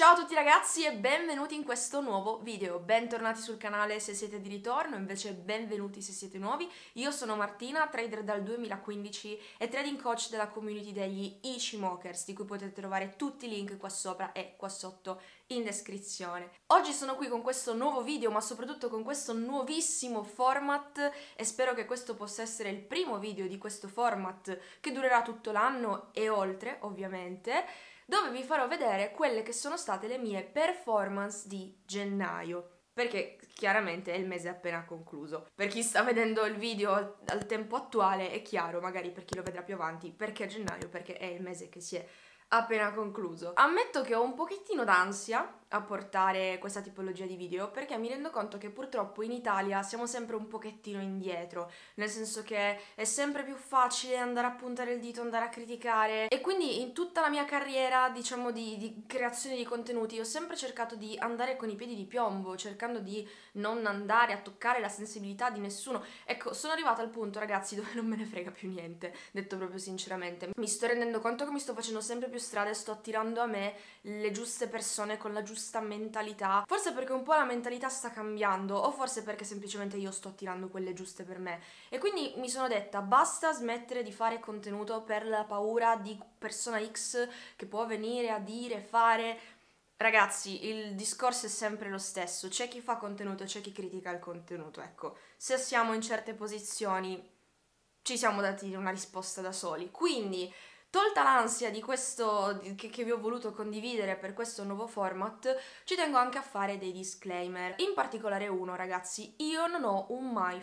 Ciao a tutti ragazzi e benvenuti in questo nuovo video, bentornati sul canale se siete di ritorno, invece benvenuti se siete nuovi, io sono Martina, trader dal 2015 e trading coach della community degli Ichimokers, di cui potete trovare tutti i link qua sopra e qua sotto in descrizione. Oggi sono qui con questo nuovo video, ma soprattutto con questo nuovissimo format e spero che questo possa essere il primo video di questo format che durerà tutto l'anno e oltre, ovviamente dove vi farò vedere quelle che sono state le mie performance di gennaio perché chiaramente il mese è appena concluso. Per chi sta vedendo il video al tempo attuale è chiaro, magari per chi lo vedrà più avanti, perché gennaio, perché è il mese che si è appena concluso. Ammetto che ho un pochettino d'ansia a portare questa tipologia di video perché mi rendo conto che purtroppo in Italia siamo sempre un pochettino indietro, nel senso che è sempre più facile andare a puntare il dito, andare a criticare e quindi in tutta la mia carriera diciamo di, di creazione di contenuti ho sempre cercato di andare con i piedi di piombo, cercando di non andare a toccare la sensibilità di nessuno. Ecco, sono arrivata al punto, ragazzi, dove non me ne frega più niente, detto proprio sinceramente. Mi sto rendendo conto che mi sto facendo sempre più strada e sto attirando a me le giuste persone con la giusta mentalità. Forse perché un po' la mentalità sta cambiando, o forse perché semplicemente io sto attirando quelle giuste per me. E quindi mi sono detta, basta smettere di fare contenuto per la paura di persona X che può venire a dire, fare Ragazzi, il discorso è sempre lo stesso, c'è chi fa contenuto, c'è chi critica il contenuto, ecco. Se siamo in certe posizioni ci siamo dati una risposta da soli. Quindi Tolta l'ansia di questo che, che, vi ho voluto condividere per questo nuovo format, ci tengo anche a fare dei disclaimer. In particolare uno, ragazzi, io non ho un My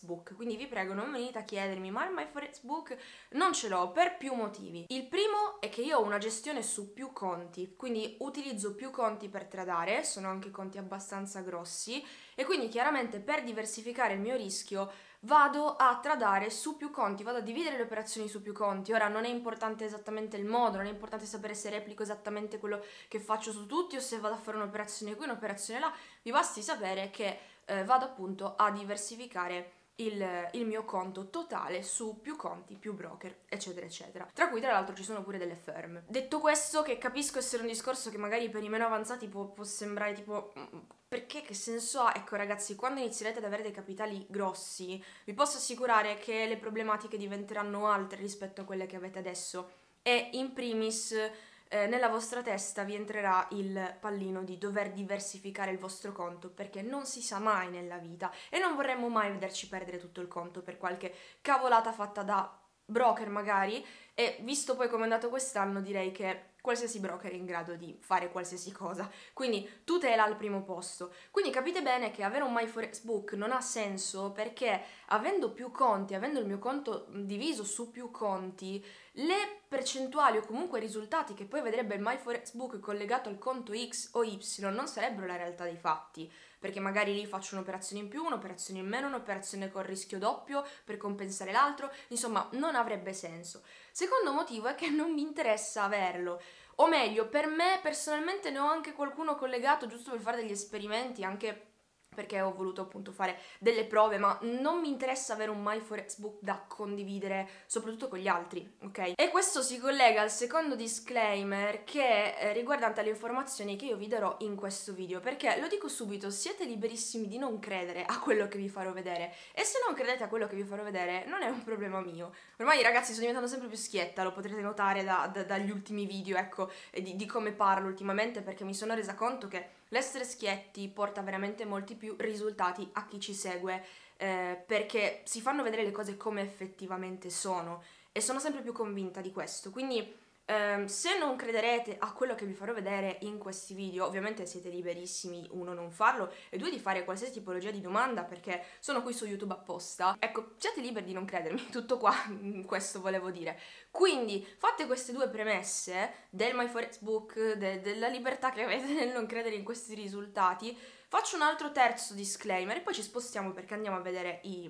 Book, quindi vi prego non venite a chiedermi ma il My Book non ce l'ho per più motivi. Il primo è che io ho una gestione su più conti, quindi utilizzo più conti per tradare, sono anche conti abbastanza grossi e quindi chiaramente per diversificare il mio rischio vado a tradare su più conti, vado a dividere le operazioni su più conti. Ora non è importante esattamente il modo, non è importante sapere se replico esattamente quello che faccio su tutti o se vado a fare un'operazione qui, un'operazione là, mi basti sapere che eh, vado appunto a diversificare il, il, mio conto totale su più conti, più broker, eccetera, eccetera. Tra cui, tra l'altro, ci sono pure delle firm. Detto questo, che capisco essere un discorso che magari per i meno avanzati può, può sembrare tipo mm, perché che senso ha? Ecco ragazzi, quando inizierete ad avere dei capitali grossi, vi posso assicurare che le problematiche diventeranno altre rispetto a quelle che avete adesso. E in primis eh, nella vostra testa vi entrerà il pallino di dover diversificare il vostro conto perché non si sa mai nella vita e non vorremmo mai vederci perdere tutto il conto per qualche cavolata fatta da broker magari e visto poi come è andato quest'anno direi che qualsiasi broker è in grado di fare qualsiasi cosa. Quindi tutela al primo posto. Quindi capite bene che avere un MyForexBook non ha senso perché avendo più conti, avendo il mio conto diviso su più conti, le percentuali o comunque i risultati che poi vedrebbe il MyForexBook collegato al conto X o Y non sarebbero la realtà dei fatti perché magari lì faccio un'operazione in più, un'operazione in meno, un'operazione con rischio doppio per compensare l'altro, insomma non avrebbe senso. Secondo motivo è che non mi interessa averlo. O meglio, per me personalmente ne ho anche qualcuno collegato giusto per fare degli esperimenti, anche perché ho voluto appunto fare delle prove, ma non mi interessa avere un My Forex Book da condividere, soprattutto con gli altri, ok? E questo si collega al secondo disclaimer che è eh, riguardante le informazioni che io vi darò in questo video, perché lo dico subito, siete liberissimi di non credere a quello che vi farò vedere, e se non credete a quello che vi farò vedere non è un problema mio. Ormai ragazzi sto diventando sempre più schietta, lo potrete notare da, da, dagli ultimi video, ecco, di, di come parlo ultimamente, perché mi sono resa conto che L'essere schietti porta veramente molti più risultati a chi ci segue eh, perché si fanno vedere le cose come effettivamente sono e sono sempre più convinta di questo. Quindi Um, se non crederete a quello che vi farò vedere in questi video, ovviamente siete liberissimi, uno, non farlo, e due, di fare qualsiasi tipologia di domanda, perché sono qui su YouTube apposta. Ecco, siate liberi di non credermi, tutto qua, mm, questo volevo dire. Quindi, fatte queste due premesse del My Forex Book, de della libertà che avete nel non credere in questi risultati, faccio un altro terzo disclaimer e poi ci spostiamo perché andiamo a vedere i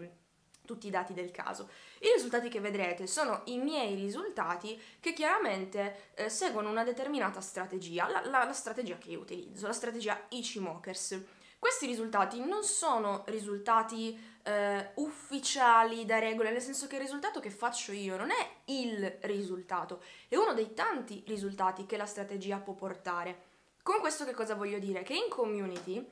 tutti i dati del caso. I risultati che vedrete sono i miei risultati che chiaramente eh, seguono una determinata strategia, la, la, la, strategia che io utilizzo, la strategia Ichimockers. Questi risultati non sono risultati eh, ufficiali da regole, nel senso che il risultato che faccio io non è il risultato, è uno dei tanti risultati che la strategia può portare. Con questo che cosa voglio dire? Che in community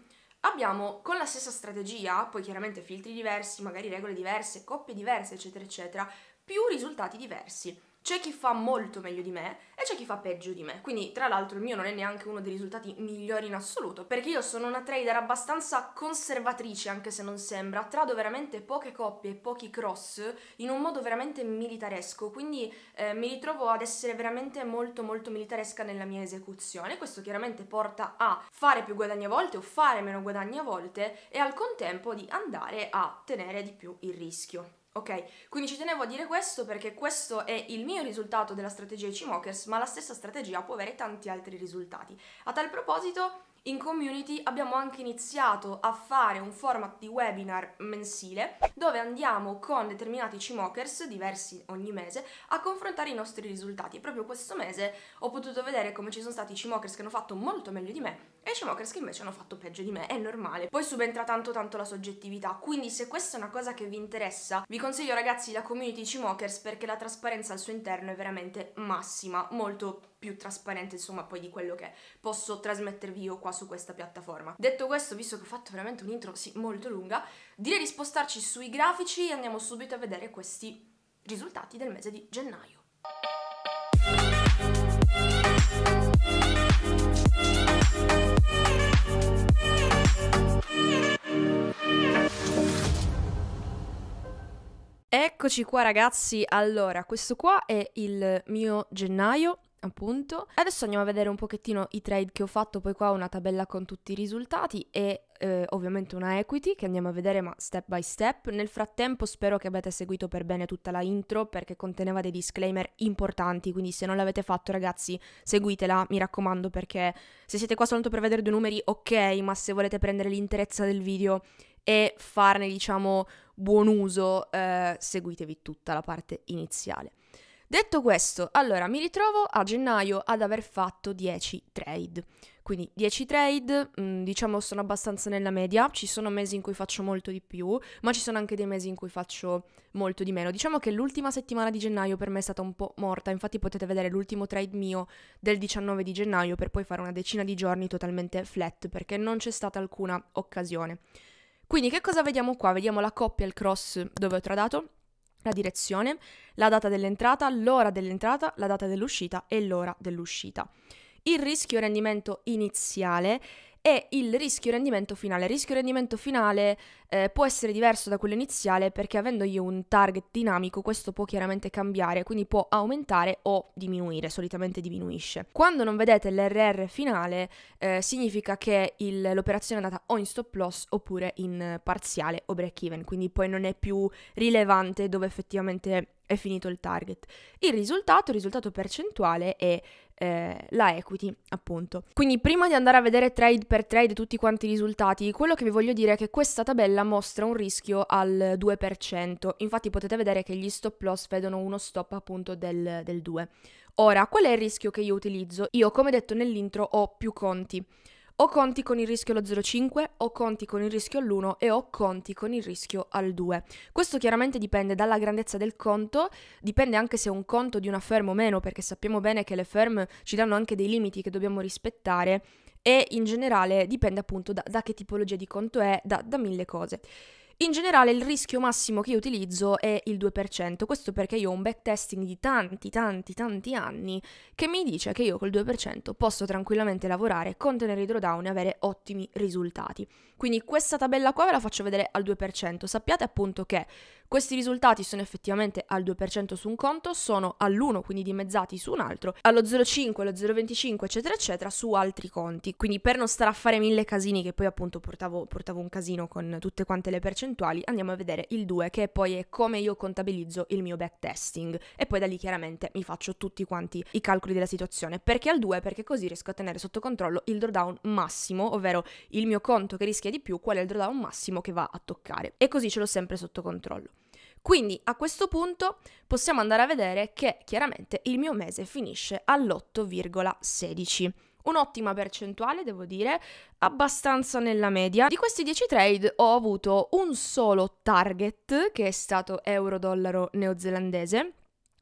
abbiamo con la stessa strategia, poi chiaramente filtri diversi, magari regole diverse, coppie diverse, eccetera, eccetera, più risultati diversi c'è chi fa molto meglio di me e c'è chi fa peggio di me. Quindi, tra l'altro, il mio non è neanche uno dei risultati migliori in assoluto, perché io sono una trader abbastanza conservatrice, anche se non sembra, trado veramente poche coppie e pochi cross in un modo veramente militaresco, quindi eh, mi ritrovo ad essere veramente molto molto militaresca nella mia esecuzione. Questo chiaramente porta a fare più guadagni a volte o fare meno guadagni a volte e al contempo di andare a tenere di più il rischio. Ok, quindi ci tenevo a dire questo perché questo è il mio risultato della strategia C-Mockers, ma la stessa strategia può avere tanti altri risultati. A tal proposito, in community abbiamo anche iniziato a fare un format di webinar mensile dove andiamo con determinati CMOKers, diversi ogni mese, a confrontare i nostri risultati. E proprio questo mese ho potuto vedere come ci sono stati CMOKers che hanno fatto molto meglio di me e Schumokers che invece hanno fatto peggio di me, è normale. Poi subentra tanto tanto la soggettività, quindi se questa è una cosa che vi interessa, vi consiglio ragazzi la community Schumokers perché la trasparenza al suo interno è veramente massima, molto più trasparente insomma poi di quello che posso trasmettervi io qua su questa piattaforma. Detto questo, visto che ho fatto veramente un'intro sì, molto lunga, direi di spostarci sui grafici e andiamo subito a vedere questi risultati del mese di gennaio. Eccoci qua ragazzi, allora questo qua è il mio gennaio appunto. Adesso andiamo a vedere un pochettino i trade che ho fatto, poi qua ho una tabella con tutti i risultati e eh, ovviamente una equity che andiamo a vedere ma step by step. Nel frattempo spero che abbiate seguito per bene tutta la intro perché conteneva dei disclaimer importanti, quindi se non l'avete fatto ragazzi seguitela, mi raccomando perché se siete qua soltanto per vedere due numeri ok, ma se volete prendere l'interezza del video e farne diciamo buon uso, eh, seguitevi tutta la parte iniziale. Detto questo, allora mi ritrovo a gennaio ad aver fatto 10 trade. Quindi 10 trade, mm, diciamo sono abbastanza nella media, ci sono mesi in cui faccio molto di più, ma ci sono anche dei mesi in cui faccio molto di meno. Diciamo che l'ultima settimana di gennaio per me è stata un po' morta, infatti potete vedere l'ultimo trade mio del 19 di gennaio per poi fare una decina di giorni totalmente flat perché non c'è stata alcuna occasione. Quindi che cosa vediamo qua? Vediamo la coppia, il cross dove ho tradato, la direzione, la data dell'entrata, l'ora dell'entrata, la data dell'uscita e l'ora dell'uscita. Il rischio rendimento iniziale e il rischio-rendimento finale. Il rischio-rendimento finale eh, può essere diverso da quello iniziale perché avendo io un target dinamico questo può chiaramente cambiare, quindi può aumentare o diminuire, solitamente diminuisce. Quando non vedete l'RR finale eh, significa che il, l'operazione è andata o in stop loss oppure in parziale o break even, quindi poi non è più rilevante dove effettivamente è finito il target. Il risultato, il risultato percentuale è eh, la equity, appunto. Quindi prima di andare a vedere trade per trade tutti quanti i risultati, quello che vi voglio dire è che questa tabella mostra un rischio al 2%. Infatti potete vedere che gli stop loss vedono uno stop appunto del, del 2. Ora, qual è il rischio che io utilizzo? Io, come detto nell'intro, ho più conti. O conti con il rischio allo 0,5, o conti con il rischio all'1 e o conti con il rischio al 2. Questo chiaramente dipende dalla grandezza del conto, dipende anche se è un conto di una firm o meno, perché sappiamo bene che le firm ci danno anche dei limiti che dobbiamo rispettare e in generale dipende appunto da, da che tipologia di conto è, da, da mille cose. In generale il rischio massimo che io utilizzo è il 2%, questo perché io ho un backtesting di tanti, tanti, tanti anni che mi dice che io col 2% posso tranquillamente lavorare, contenere i drawdown e avere ottimi risultati. Quindi questa tabella qua ve la faccio vedere al 2%, sappiate appunto che questi risultati sono effettivamente al 2% su un conto, sono all'1, quindi dimezzati su un altro, allo 0,5, allo 0,25, eccetera, eccetera, su altri conti. Quindi per non stare a fare mille casini, che poi appunto portavo, portavo un casino con tutte quante le percentuali, andiamo a vedere il 2, che poi è come io contabilizzo il mio backtesting. E poi da lì chiaramente mi faccio tutti quanti i calcoli della situazione. Perché al 2? Perché così riesco a tenere sotto controllo il drawdown massimo, ovvero il mio conto che rischia di più, qual è il drawdown massimo che va a toccare. E così ce l'ho sempre sotto controllo. Quindi a questo punto possiamo andare a vedere che chiaramente il mio mese finisce all'8,16. Un'ottima percentuale, devo dire, abbastanza nella media. Di questi 10 trade ho avuto un solo target, che è stato euro-dollaro neozelandese,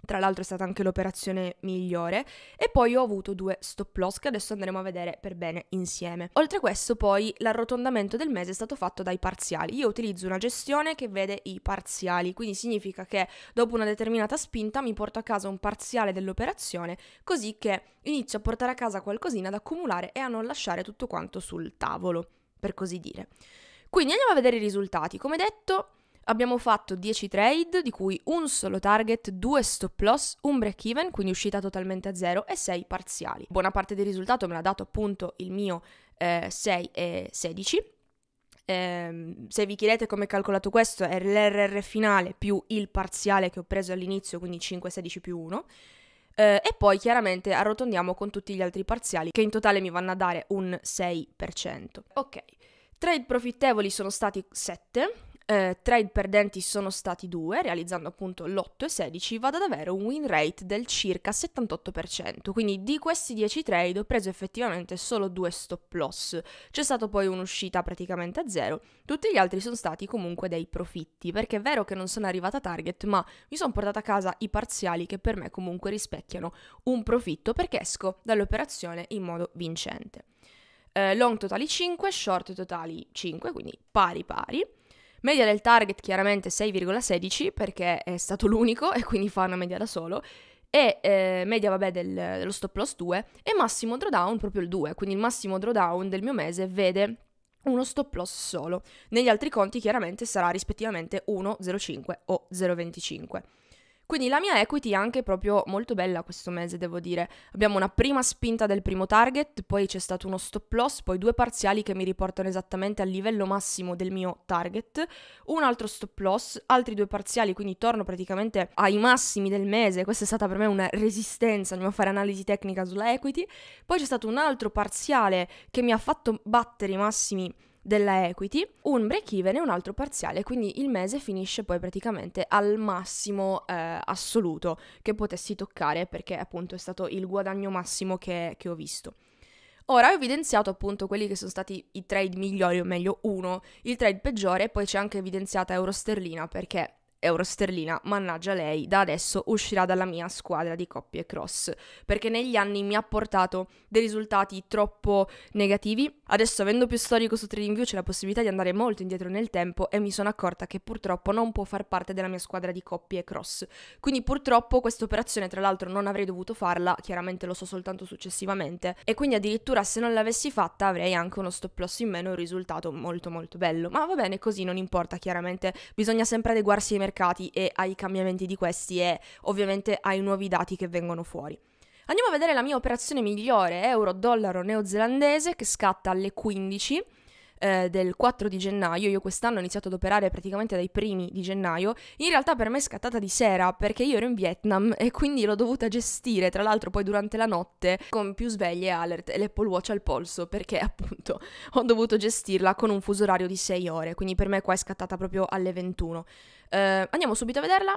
tra l'altro è stata anche l'operazione migliore. E poi ho avuto due stop loss che adesso andremo a vedere per bene insieme. Oltre a questo poi l'arrotondamento del mese è stato fatto dai parziali. Io utilizzo una gestione che vede i parziali, quindi significa che dopo una determinata spinta mi porto a casa un parziale dell'operazione così che inizio a portare a casa qualcosina da accumulare e a non lasciare tutto quanto sul tavolo, per così dire. Quindi andiamo a vedere i risultati. Come detto Abbiamo fatto 10 trade, di cui un solo target, 2 stop loss, un break even, quindi uscita totalmente a zero, e 6 parziali. Buona parte del risultato me l'ha dato appunto il mio eh, 6 e 16. Ehm, se vi chiedete come è calcolato questo, è l'RR finale più il parziale che ho preso all'inizio, quindi 5, 16 più 1. Eh, e poi chiaramente arrotondiamo con tutti gli altri parziali, che in totale mi vanno a dare un 6%. Ok, trade profittevoli sono stati 7 eh, tra perdenti sono stati due, realizzando appunto l'8 e 16, vado ad avere un win rate del circa 78%, quindi di questi 10 trade ho preso effettivamente solo due stop loss, c'è stata poi un'uscita praticamente a zero, tutti gli altri sono stati comunque dei profitti, perché è vero che non sono arrivata a target, ma mi sono portata a casa i parziali che per me comunque rispecchiano un profitto perché esco dall'operazione in modo vincente. Eh, long totali 5, short totali 5, quindi pari pari. Media del target chiaramente 6,16 perché è stato l'unico e quindi fa una media da solo e eh, media vabbè del, dello stop loss 2 e massimo drawdown proprio il 2, quindi il massimo drawdown del mio mese vede uno stop loss solo. Negli altri conti chiaramente sarà rispettivamente 1,05 o 0,25. Quindi la mia equity è anche proprio molto bella questo mese, devo dire. Abbiamo una prima spinta del primo target, poi c'è stato uno stop loss, poi due parziali che mi riportano esattamente al livello massimo del mio target, un altro stop loss, altri due parziali, quindi torno praticamente ai massimi del mese. Questa è stata per me una resistenza, andiamo a fare analisi tecnica sulla equity. Poi c'è stato un altro parziale che mi ha fatto battere i massimi della equity, un break even e un altro parziale, quindi il mese finisce poi praticamente al massimo eh, assoluto che potessi toccare perché appunto è stato il guadagno massimo che, che ho visto. Ora ho evidenziato appunto quelli che sono stati i trade migliori, o meglio uno, il trade peggiore, e poi c'è anche evidenziata euro sterlina perché euro sterlina, mannaggia lei, da adesso uscirà dalla mia squadra di coppie cross, perché negli anni mi ha portato dei risultati troppo negativi. Adesso avendo più storico su TradingView c'è la possibilità di andare molto indietro nel tempo e mi sono accorta che purtroppo non può far parte della mia squadra di coppie cross. Quindi purtroppo questa operazione tra l'altro non avrei dovuto farla, chiaramente lo so soltanto successivamente e quindi addirittura se non l'avessi fatta avrei anche uno stop loss in meno, un risultato molto molto bello. Ma va bene così, non importa chiaramente, bisogna sempre adeguarsi ai mercati mercati e ai cambiamenti di questi e ovviamente ai nuovi dati che vengono fuori. Andiamo a vedere la mia operazione migliore euro-dollaro neozelandese che scatta alle 15 eh, del 4 di gennaio, io quest'anno ho iniziato ad operare praticamente dai primi di gennaio, in realtà per me è scattata di sera perché io ero in Vietnam e quindi l'ho dovuta gestire, tra l'altro poi durante la notte, con più sveglie e alert e l'Apple Watch al polso perché appunto ho dovuto gestirla con un fuso orario di 6 ore, quindi per me qua è scattata proprio alle 21. Eh, andiamo subito a vederla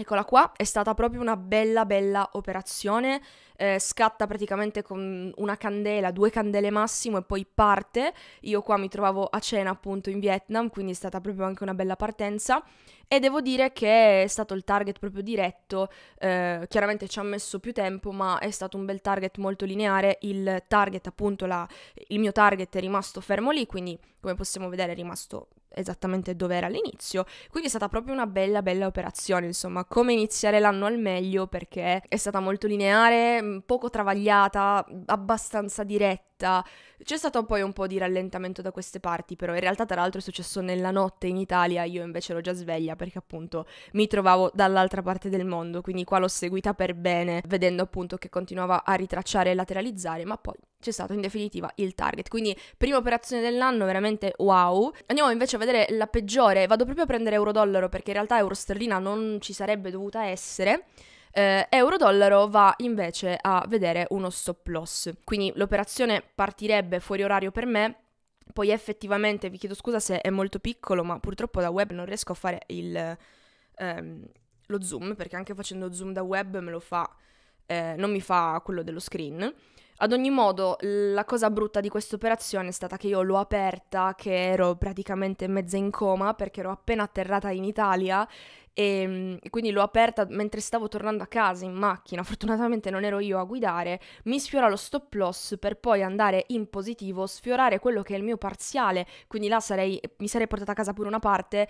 Eccola qua, è stata proprio una bella bella operazione, eh, scatta praticamente con una candela, due candele massimo e poi parte. Io qua mi trovavo a cena appunto in Vietnam, quindi è stata proprio anche una bella partenza e devo dire che è stato il target proprio diretto, eh, chiaramente ci ha messo più tempo ma è stato un bel target molto lineare, il target appunto, la, il mio target è rimasto fermo lì, quindi come possiamo vedere è rimasto esattamente dove era all'inizio. Quindi è stata proprio una bella, bella operazione, insomma, come iniziare l'anno al meglio perché è stata molto lineare, poco travagliata, abbastanza diretta dritta. C'è stato poi un po' di rallentamento da queste parti, però in realtà tra l'altro è successo nella notte in Italia, io invece ero già sveglia perché appunto mi trovavo dall'altra parte del mondo, quindi qua l'ho seguita per bene, vedendo appunto che continuava a ritracciare e lateralizzare, ma poi c'è stato in definitiva il target. Quindi prima operazione dell'anno, veramente wow. Andiamo invece a vedere la peggiore, vado proprio a prendere euro-dollaro perché in realtà euro-sterlina non ci sarebbe dovuta essere eh, euro-dollaro va invece a vedere uno stop loss. Quindi l'operazione partirebbe fuori orario per me poi effettivamente vi chiedo scusa se è molto piccolo, ma purtroppo da web non riesco a fare il, ehm, lo zoom, perché anche facendo zoom da web me lo fa, eh, non mi fa quello dello screen. Ad ogni modo, la cosa brutta di questa operazione è stata che io l'ho aperta, che ero praticamente mezza in coma perché ero appena atterrata in Italia e, ehm, quindi l'ho aperta mentre stavo tornando a casa in macchina, fortunatamente non ero io a guidare, mi sfiora lo stop loss per poi andare in positivo, sfiorare quello che è il mio parziale, quindi là sarei, mi sarei portata a casa pure una parte,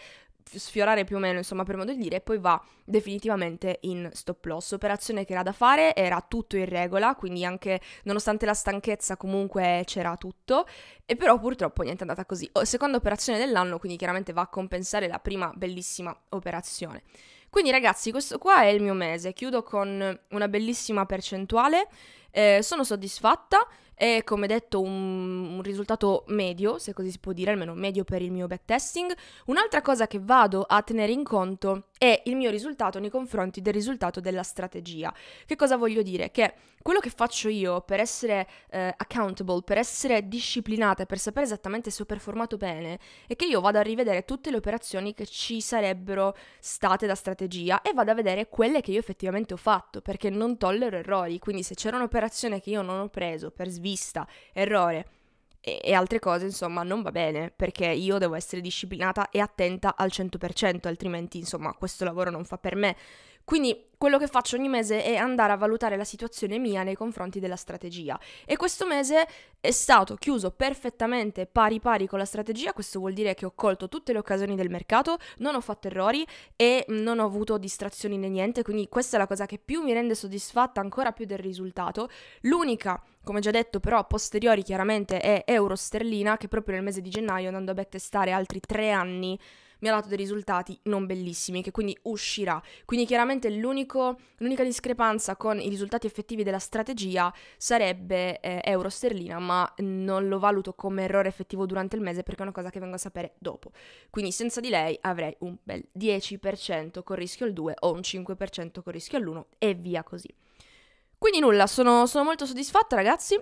sfiorare più o meno, insomma, per modo di dire, e poi va definitivamente in stop loss. Operazione che era da fare, era tutto in regola, quindi anche nonostante la stanchezza comunque c'era tutto, e però purtroppo niente è andata così. Oh, seconda operazione dell'anno, quindi chiaramente va a compensare la prima bellissima operazione. Quindi ragazzi, questo qua è il mio mese, chiudo con una bellissima percentuale, eh, sono soddisfatta, è come detto un, un risultato medio, se così si può dire, almeno medio per il mio backtesting. Un'altra cosa che vado a tenere in conto è il mio risultato nei confronti del risultato della strategia. Che cosa voglio dire? Che quello che faccio io per essere eh, accountable, per essere disciplinata, per sapere esattamente se ho performato bene, è che io vado a rivedere tutte le operazioni che ci sarebbero state da strategia e vado a vedere quelle che io effettivamente ho fatto, perché non tollero errori. Quindi se c'era un'operazione che io non ho preso per sviluppare vista, errore e, e altre cose, insomma, non va bene perché io devo essere disciplinata e attenta al 100%, altrimenti, insomma, questo lavoro non fa per me. Quindi quello che faccio ogni mese è andare a valutare la situazione mia nei confronti della strategia e questo mese è stato chiuso perfettamente pari pari con la strategia, questo vuol dire che ho colto tutte le occasioni del mercato, non ho fatto errori e non ho avuto distrazioni né niente, quindi questa è la cosa che più mi rende soddisfatta ancora più del risultato. L'unica come già detto però posteriori chiaramente è euro sterlina che proprio nel mese di gennaio andando a backtestare altri tre anni mi ha dato dei risultati non bellissimi, che quindi uscirà. Quindi chiaramente l'unica discrepanza con i risultati effettivi della strategia sarebbe eh, euro sterlina, ma non lo valuto come errore effettivo durante il mese perché è una cosa che vengo a sapere dopo. Quindi senza di lei avrei un bel 10% con rischio al 2 o un 5% con rischio all'1 e via così. Quindi nulla, sono, sono molto soddisfatta ragazzi,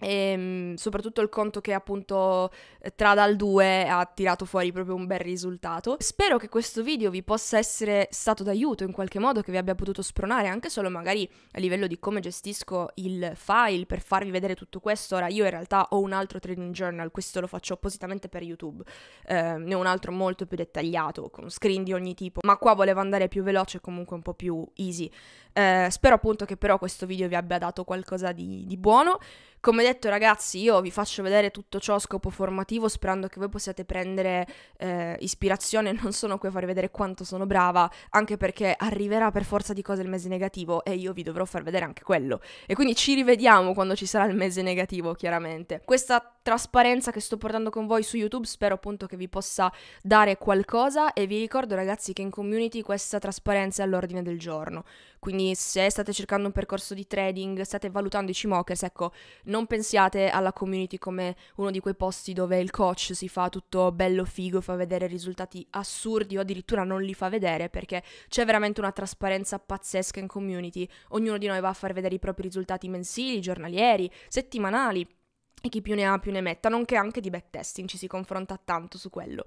e, ehm, soprattutto il conto che appunto eh, tra dal 2 ha tirato fuori proprio un bel risultato. Spero che questo video vi possa essere stato d'aiuto in qualche modo, che vi abbia potuto spronare anche solo magari a livello di come gestisco il file per farvi vedere tutto questo. Ora io in realtà ho un altro trading journal, questo lo faccio appositamente per YouTube, eh, ne ho un altro molto più dettagliato con screen di ogni tipo, ma qua volevo andare più veloce e comunque un po' più easy. Eh, spero appunto che però questo video vi abbia dato qualcosa di, di buono. Come detto ragazzi, io vi faccio vedere tutto ciò a scopo formativo sperando che voi possiate prendere eh, ispirazione, non sono qui a farvi vedere quanto sono brava, anche perché arriverà per forza di cose il mese negativo e io vi dovrò far vedere anche quello. E quindi ci rivediamo quando ci sarà il mese negativo, chiaramente. Questa trasparenza che sto portando con voi su YouTube spero appunto che vi possa dare qualcosa e vi ricordo ragazzi che in community questa trasparenza è all'ordine del giorno. Quindi se state cercando un percorso di trading, state valutando i CMOKers, ecco, non pensiate alla community come uno di quei posti dove il coach si fa tutto bello figo, fa vedere risultati assurdi o addirittura non li fa vedere perché c'è veramente una trasparenza pazzesca in community. Ognuno di noi va a far vedere i propri risultati mensili, giornalieri, settimanali e chi più ne ha più ne metta, nonché anche di backtesting, ci si confronta tanto su quello.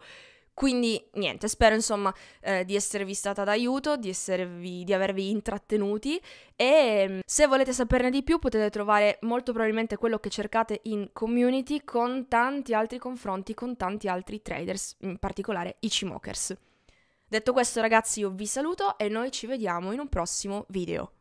Quindi niente, spero insomma eh, di esservi stata d'aiuto, di, esservi, di avervi intrattenuti e mm, se volete saperne di più potete trovare molto probabilmente quello che cercate in community con tanti altri confronti, con tanti altri traders, in particolare i Cimokers. Detto questo ragazzi io vi saluto e noi ci vediamo in un prossimo video.